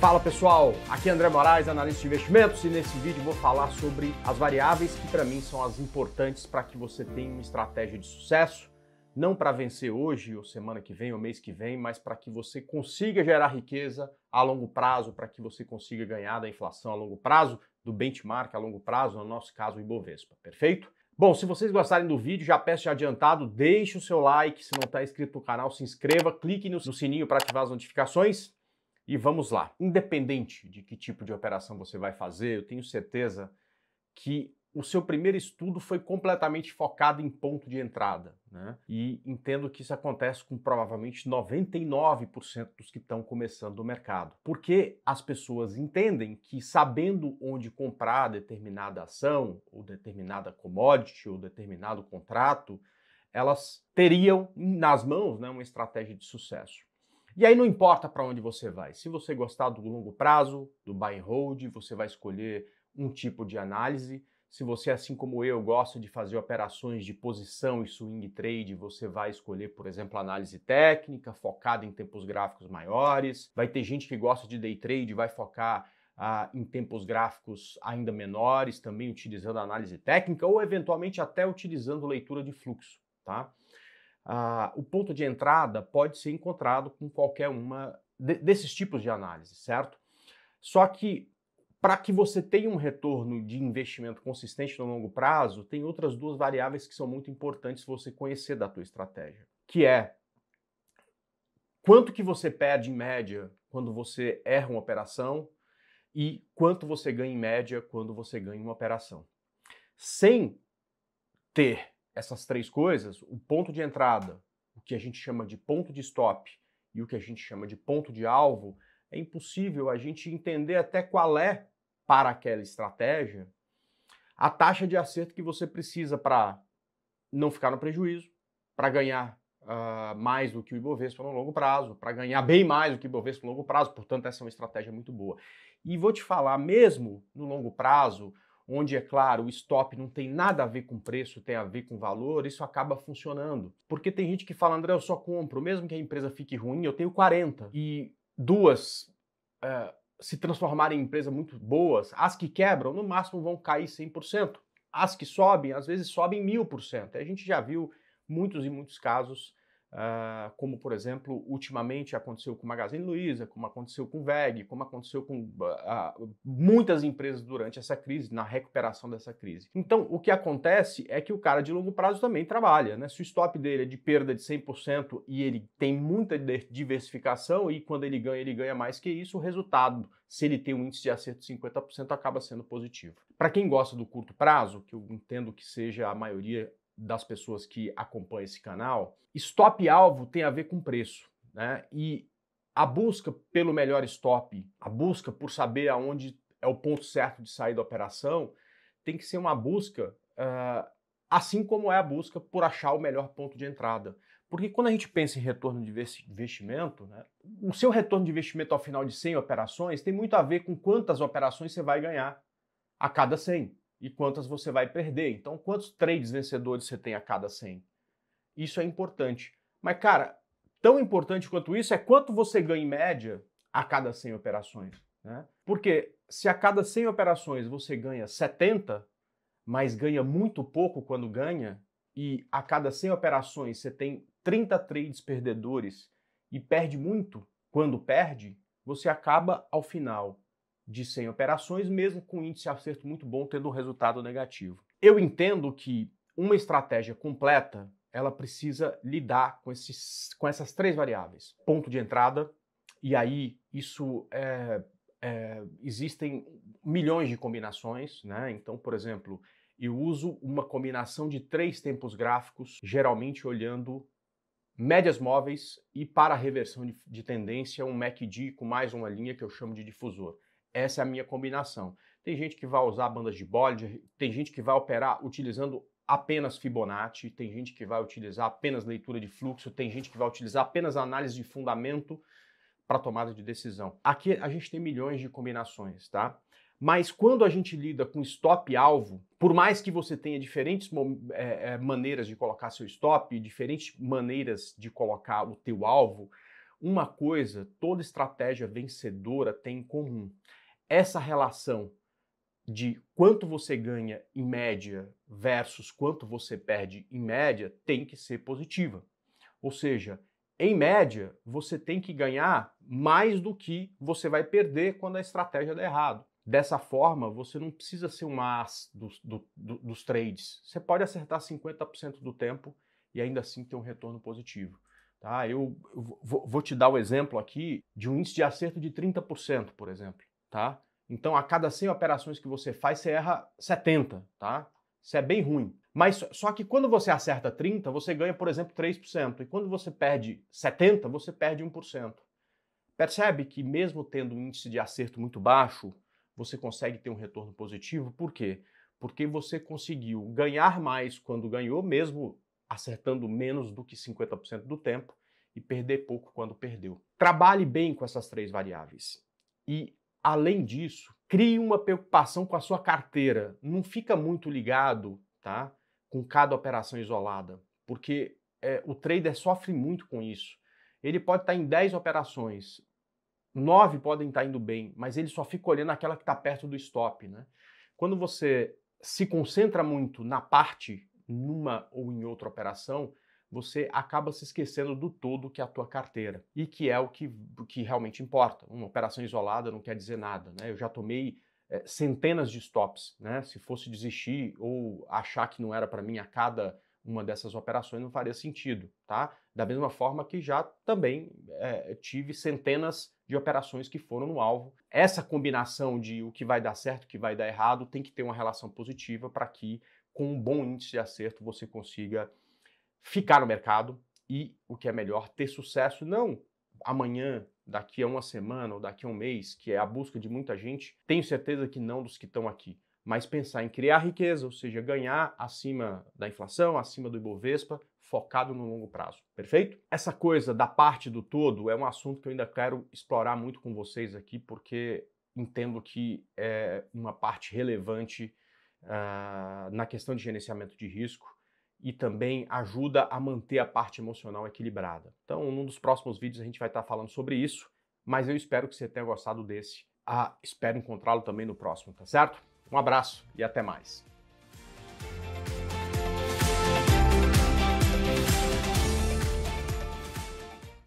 Fala pessoal, aqui é André Moraes, analista de investimentos, e nesse vídeo vou falar sobre as variáveis que para mim são as importantes para que você tenha uma estratégia de sucesso, não para vencer hoje ou semana que vem ou mês que vem, mas para que você consiga gerar riqueza a longo prazo, para que você consiga ganhar da inflação a longo prazo, do benchmark a longo prazo, no nosso caso o Ibovespa, perfeito? Bom, se vocês gostarem do vídeo, já peço de adiantado, deixe o seu like, se não está inscrito no canal, se inscreva, clique no sininho para ativar as notificações e vamos lá, independente de que tipo de operação você vai fazer, eu tenho certeza que o seu primeiro estudo foi completamente focado em ponto de entrada, né? E entendo que isso acontece com provavelmente 99% dos que estão começando o mercado. Porque as pessoas entendem que sabendo onde comprar determinada ação, ou determinada commodity, ou determinado contrato, elas teriam nas mãos né, uma estratégia de sucesso. E aí não importa para onde você vai. Se você gostar do longo prazo, do buy and hold, você vai escolher um tipo de análise. Se você, assim como eu, gosta de fazer operações de posição e swing trade, você vai escolher, por exemplo, análise técnica, focada em tempos gráficos maiores. Vai ter gente que gosta de day trade, vai focar ah, em tempos gráficos ainda menores, também utilizando análise técnica ou eventualmente até utilizando leitura de fluxo, tá? ah, o ponto de entrada pode ser encontrado com qualquer uma de, desses tipos de análise, certo? Só que para que você tenha um retorno de investimento consistente no longo prazo, tem outras duas variáveis que são muito importantes você conhecer da tua estratégia, que é quanto que você perde em média quando você erra uma operação e quanto você ganha em média quando você ganha uma operação. Sem ter essas três coisas, o ponto de entrada, o que a gente chama de ponto de stop e o que a gente chama de ponto de alvo, é impossível a gente entender até qual é, para aquela estratégia, a taxa de acerto que você precisa para não ficar no prejuízo, para ganhar uh, mais do que o Ibovespa no longo prazo, para ganhar bem mais do que o Ibovespa no longo prazo, portanto, essa é uma estratégia muito boa. E vou te falar, mesmo no longo prazo, onde, é claro, o stop não tem nada a ver com preço, tem a ver com valor, isso acaba funcionando. Porque tem gente que fala, André, eu só compro, mesmo que a empresa fique ruim, eu tenho 40. E duas uh, se transformarem em empresas muito boas, as que quebram, no máximo vão cair 100%. As que sobem, às vezes sobem 1000%. A gente já viu muitos e muitos casos Uh, como por exemplo ultimamente aconteceu com o Magazine Luiza, como aconteceu com o VEG, como aconteceu com uh, muitas empresas durante essa crise, na recuperação dessa crise. Então, o que acontece é que o cara de longo prazo também trabalha, né? Se o stop dele é de perda de 100% e ele tem muita diversificação e quando ele ganha, ele ganha mais que isso, o resultado, se ele tem um índice de acerto de 50%, acaba sendo positivo. Para quem gosta do curto prazo, que eu entendo que seja a maioria das pessoas que acompanham esse canal, stop-alvo tem a ver com preço, né? E a busca pelo melhor stop, a busca por saber aonde é o ponto certo de sair da operação, tem que ser uma busca uh, assim como é a busca por achar o melhor ponto de entrada. Porque quando a gente pensa em retorno de investimento, né, o seu retorno de investimento ao final de 100 operações tem muito a ver com quantas operações você vai ganhar a cada 100 e quantas você vai perder. Então, quantos trades vencedores você tem a cada 100? Isso é importante. Mas, cara, tão importante quanto isso é quanto você ganha em média a cada 100 operações. Né? Porque se a cada 100 operações você ganha 70, mas ganha muito pouco quando ganha, e a cada 100 operações você tem 30 trades perdedores e perde muito quando perde, você acaba, ao final, de 100 operações, mesmo com índice de acerto muito bom, tendo um resultado negativo. Eu entendo que uma estratégia completa ela precisa lidar com, esses, com essas três variáveis: ponto de entrada, e aí isso é, é, existem milhões de combinações, né? Então, por exemplo, eu uso uma combinação de três tempos gráficos, geralmente olhando médias móveis e para reversão de, de tendência um MACD com mais uma linha que eu chamo de difusor. Essa é a minha combinação. Tem gente que vai usar bandas de Bollinger, tem gente que vai operar utilizando apenas Fibonacci, tem gente que vai utilizar apenas leitura de fluxo, tem gente que vai utilizar apenas análise de fundamento para tomada de decisão. Aqui a gente tem milhões de combinações, tá? Mas quando a gente lida com stop-alvo, por mais que você tenha diferentes é, é, maneiras de colocar seu stop, diferentes maneiras de colocar o teu alvo, uma coisa toda estratégia vencedora tem em comum essa relação de quanto você ganha em média versus quanto você perde em média tem que ser positiva. Ou seja, em média, você tem que ganhar mais do que você vai perder quando a estratégia der errado. Dessa forma, você não precisa ser um as dos, do, do, dos trades. Você pode acertar 50% do tempo e ainda assim ter um retorno positivo. Tá? Eu, eu vou te dar o exemplo aqui de um índice de acerto de 30%, por exemplo tá? Então, a cada 100 operações que você faz, você erra 70, tá? Isso é bem ruim. Mas só que quando você acerta 30, você ganha, por exemplo, 3%. E quando você perde 70, você perde 1%. Percebe que mesmo tendo um índice de acerto muito baixo, você consegue ter um retorno positivo. Por quê? Porque você conseguiu ganhar mais quando ganhou, mesmo acertando menos do que 50% do tempo, e perder pouco quando perdeu. Trabalhe bem com essas três variáveis. E Além disso, crie uma preocupação com a sua carteira. Não fica muito ligado, tá? Com cada operação isolada, porque é, o trader sofre muito com isso. Ele pode estar em 10 operações, 9 podem estar indo bem, mas ele só fica olhando aquela que está perto do stop, né? Quando você se concentra muito na parte numa ou em outra operação, você acaba se esquecendo do todo que é a tua carteira e que é o que, que realmente importa. Uma operação isolada não quer dizer nada, né? Eu já tomei é, centenas de stops, né? Se fosse desistir ou achar que não era para mim a cada uma dessas operações não faria sentido, tá? Da mesma forma que já também é, tive centenas de operações que foram no alvo. Essa combinação de o que vai dar certo, o que vai dar errado, tem que ter uma relação positiva para que com um bom índice de acerto você consiga ficar no mercado e, o que é melhor, ter sucesso não amanhã, daqui a uma semana ou daqui a um mês, que é a busca de muita gente, tenho certeza que não dos que estão aqui. Mas pensar em criar riqueza, ou seja, ganhar acima da inflação, acima do Ibovespa, focado no longo prazo, perfeito? Essa coisa da parte do todo é um assunto que eu ainda quero explorar muito com vocês aqui, porque entendo que é uma parte relevante uh, na questão de gerenciamento de risco e também ajuda a manter a parte emocional equilibrada. Então, num dos próximos vídeos a gente vai estar tá falando sobre isso, mas eu espero que você tenha gostado desse. Ah, espero encontrá-lo também no próximo, tá certo? Um abraço e até mais.